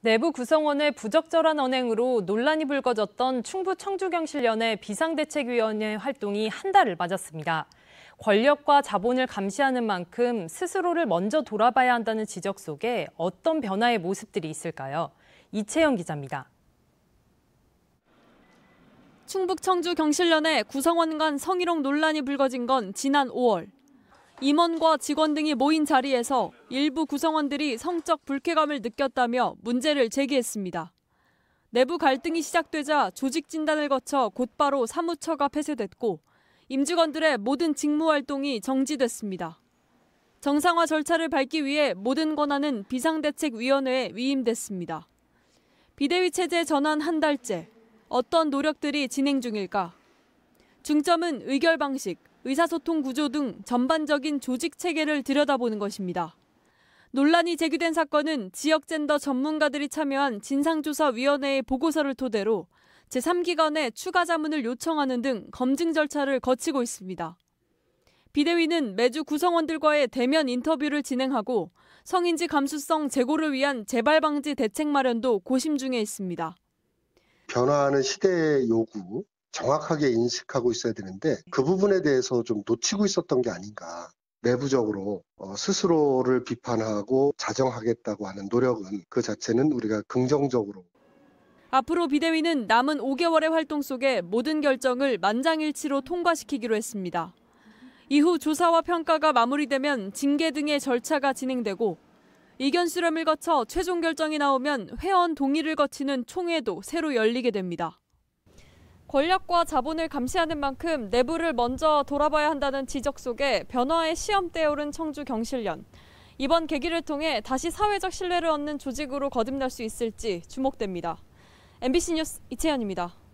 내부 구성원의 부적절한 언행으로 논란이 불거졌던 충북 청주경실련의 비상대책위원회 활동이 한 달을 맞았습니다. 권력과 자본을 감시하는 만큼 스스로를 먼저 돌아봐야 한다는 지적 속에 어떤 변화의 모습들이 있을까요? 이채영 기자입니다. 충북 청주 경실련의 구성원 간 성희롱 논란이 불거진 건 지난 5월. 임원과 직원 등이 모인 자리에서 일부 구성원들이 성적 불쾌감을 느꼈다며 문제를 제기했습니다. 내부 갈등이 시작되자 조직 진단을 거쳐 곧바로 사무처가 폐쇄됐고 임직원들의 모든 직무 활동이 정지됐습니다. 정상화 절차를 밟기 위해 모든 권한은 비상대책위원회에 위임됐습니다. 비대위 체제 전환 한 달째 어떤 노력들이 진행 중일까? 중점은 의결 방식, 의사소통 구조 등 전반적인 조직 체계를 들여다보는 것입니다. 논란이 제기된 사건은 지역 젠더 전문가들이 참여한 진상조사위원회의 보고서를 토대로 제3기관에 추가 자문을 요청하는 등 검증 절차를 거치고 있습니다. 비대위는 매주 구성원들과의 대면 인터뷰를 진행하고 성인지 감수성 제고를 위한 재발 방지 대책 마련도 고심 중에 있습니다. 변화하는 시대의 요구, 정확하게 인식하고 있어야 되는데 네. 그 부분에 대해서 좀 놓치고 있었던 게 아닌가. 내부적으로 어, 스스로를 비판하고 자정하겠다고 하는 노력은 그 자체는 우리가 긍정적으로 앞으로 비대위는 남은 5개월의 활동 속에 모든 결정을 만장일치로 통과시키기로 했습니다. 이후 조사와 평가가 마무리되면 징계 등의 절차가 진행되고 이견 수렴을 거쳐 최종 결정이 나오면 회원 동의를 거치는 총회도 새로 열리게 됩니다. 권력과 자본을 감시하는 만큼 내부를 먼저 돌아봐야 한다는 지적 속에 변화의 시험대에 오른 청주 경실련. 이번 계기를 통해 다시 사회적 신뢰를 얻는 조직으로 거듭날 수 있을지 주목됩니다. MBC 뉴스 이채연입니다.